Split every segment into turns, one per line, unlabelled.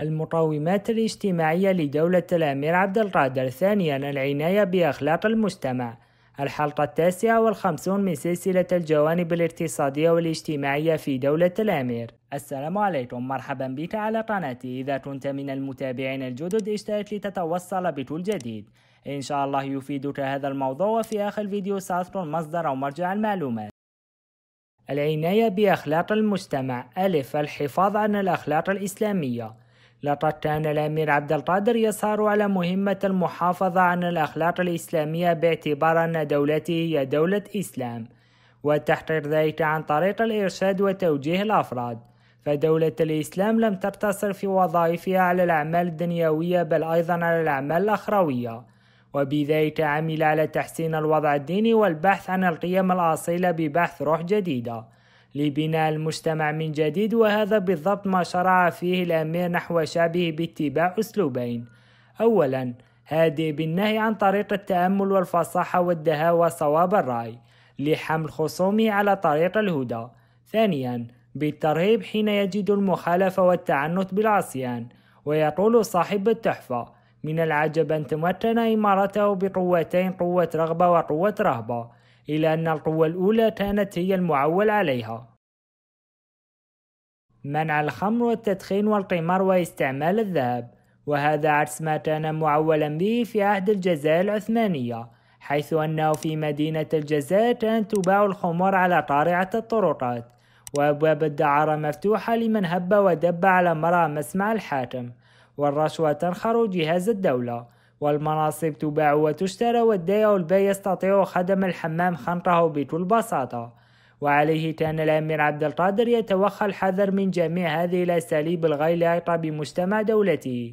المقومات الاجتماعية لدولة الأمير عبد القادر ثانيا العناية بأخلاق المجتمع الحلقة التاسعة والخمسون من سلسلة الجوانب الاقتصادية والاجتماعية في دولة الأمير السلام عليكم مرحبا بك على قناتي إذا كنت من المتابعين الجدد اشترك لتتوصل بكل جديد إن شاء الله يفيدك هذا الموضوع وفي آخر الفيديو سأذكر مصدر أو مرجع المعلومات العناية بأخلاق المجتمع ألف الحفاظ عن الأخلاق الإسلامية لطت أن الأمير عبد القادر يصار على مهمة المحافظة عن الأخلاق الإسلامية باعتبار أن دولته هي دولة إسلام وتحقير ذلك عن طريق الإرشاد وتوجيه الأفراد فدولة الإسلام لم تقتصر في وظائفها على الأعمال الدنيوية بل أيضا على الأعمال الأخروية وبذلك عمل على تحسين الوضع الديني والبحث عن القيم الأصيلة ببحث روح جديدة لبناء المجتمع من جديد وهذا بالضبط ما شرع فيه الأمير نحو شعبه باتباع أسلوبين أولا هادئ بالنهي عن طريق التأمل والفصاحة والدهاء وصواب الرأي لحمل خصومه على طريق الهدى ثانيا بالترهيب حين يجد المخالفة والتعنت بالعصيان ويقول صاحب التحفة من العجب أن تمتن إمارته بقوتين قوة رغبة وقوة رهبة إلى أن القوة الأولى كانت هي المعول عليها منع الخمر والتدخين والقمار واستعمال الذهب وهذا عكس ما كان معولا به في عهد الجزائر العثمانية حيث أنه في مدينة الجزائر كانت تباع الخمور على قارعة الطرقات وأبواب الدعارة مفتوحة لمن هب ودب على مرأى مسمع الحاكم والرشوة تنخر جهاز الدولة والمناصب تباع وتشترى والدايع البائع يستطيع خدم الحمام خنقه بكل بساطة وعليه كان الأمير عبد القادر يتوخى الحذر من جميع هذه الأساليب الغير لائقة بمجتمع دولته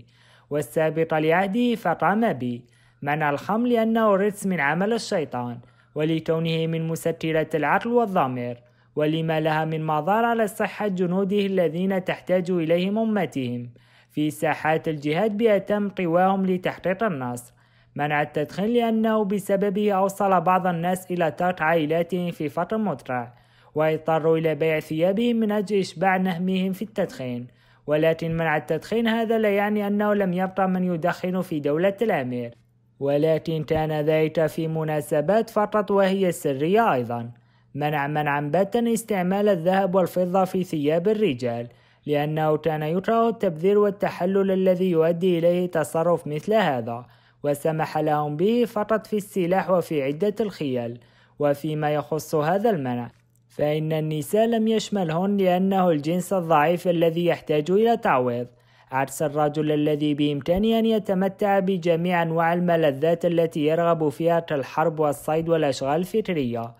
والسابقة لعهده فقام به منع الخمر لأنه رجس من عمل الشيطان ولكونه من مسكرات العقل والضمير ولما لها من مضار على صحة جنوده الذين تحتاج إليهم أمتهم في ساحات الجهاد بأتم قواهم لتحقيق النصر منع التدخين لأنه بسببه أوصل بعض الناس إلى ترك عائلاتهم في فترة مترع واضطروا إلى بيع ثيابهم من أجل إشباع نهمهم في التدخين ولكن منع التدخين هذا لا يعني أنه لم يبقى من يدخن في دولة الأمير ولكن كان ذلك في مناسبات فقط وهي سرية أيضا منع منعا باتا استعمال الذهب والفضة في ثياب الرجال لأنه كان يكره التبذير والتحلل الذي يؤدي إليه تصرف مثل هذا وسمح لهم به فقط في السلاح وفي عدة الخيل وفيما يخص هذا المنع فإن النساء لم يشملهن لأنه الجنس الضعيف الذي يحتاج إلى تعويض عكس الرجل الذي بإمكانه أن يتمتع بجميع أنواع الملذات التي يرغب فيها كالحرب والصيد والأشغال الفكرية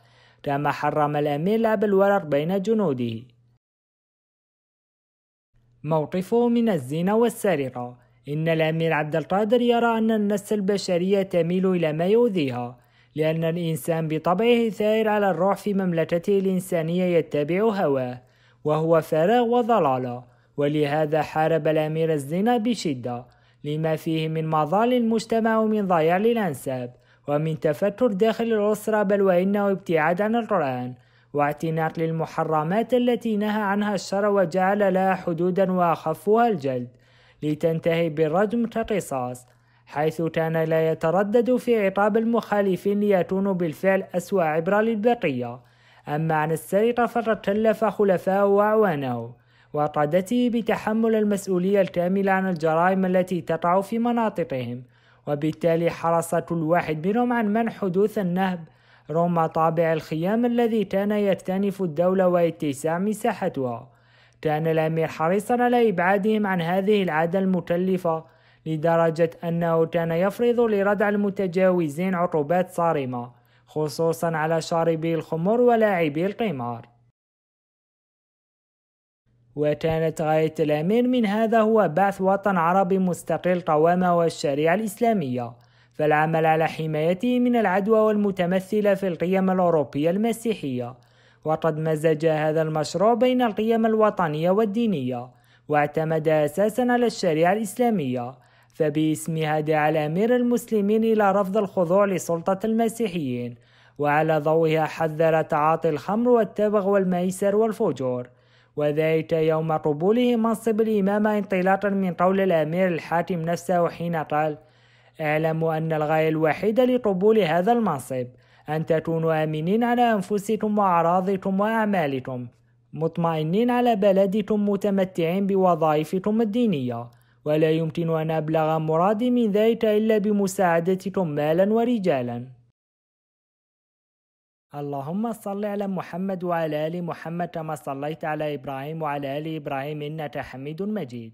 كما حرم الأمير لعب الورق بين جنوده موقفه من الزنا والسرقة إن الأمير عبد القادر يرى أن النفس البشرية تميل إلى ما يؤذيها لأن الإنسان بطبعه ثائر على الروح في مملكته الإنسانية يتبع هواه وهو فراغ وضلالة ولهذا حارب الأمير الزنا بشدة لما فيه من مظال المجتمع ومن ضياع للأنساب ومن تفتر داخل الأسرة بل وإنه ابتعاد عن القرآن واعتناق للمحرمات التي نهى عنها الشرع وجعل لها حدودا وأخفها الجلد لتنتهي بالرجم كقصاص حيث كان لا يتردد في عقاب المخالفين ليكونوا بالفعل أسوأ عبرة للبقية أما عن السرقة فقد كلف خلفاءه وأعوانه وقادته بتحمل المسؤولية الكاملة عن الجرائم التي تقع في مناطقهم وبالتالي حرص كل واحد منهم عن منع حدوث النهب رغم طابع الخيام الذي كان يكتنف الدولة واتساع مساحتها كان الأمير حريصا على إبعادهم عن هذه العادة المكلفة لدرجة أنه كان يفرض لردع المتجاوزين عقوبات صارمة خصوصا على شاربي الخمر ولاعبي القمار وكانت غاية الأمير من هذا هو بعث وطن عربي مستقل قوامه الشريعة الإسلامية فالعمل على حمايته من العدوى والمتمثلة في القيم الأوروبية المسيحية وقد مزج هذا المشروع بين القيم الوطنية والدينية واعتمد أساسا على الشريعة الإسلامية فباسمها دعا أمير المسلمين إلى رفض الخضوع لسلطة المسيحيين وعلى ضوئها حذر تعاطي الخمر والتبغ والميسر والفجور وذلك يوم قبوله منصب الإمامة انطلاقا من قول الأمير الحاتم نفسه حين قال اعلموا أن الغاية الوحيدة لقبول هذا المنصب أن تكونوا آمنين على أنفسكم وأعراضكم وأعمالكم مطمئنين على بلدكم متمتعين بوظائفكم الدينية ولا يمكن أن أبلغ مرادي من ذلك إلا بمساعدتكم مالا ورجالا اللهم صل على محمد وعلى آل محمد كما صليت على إبراهيم وعلى آل إبراهيم إنك حميد مجيد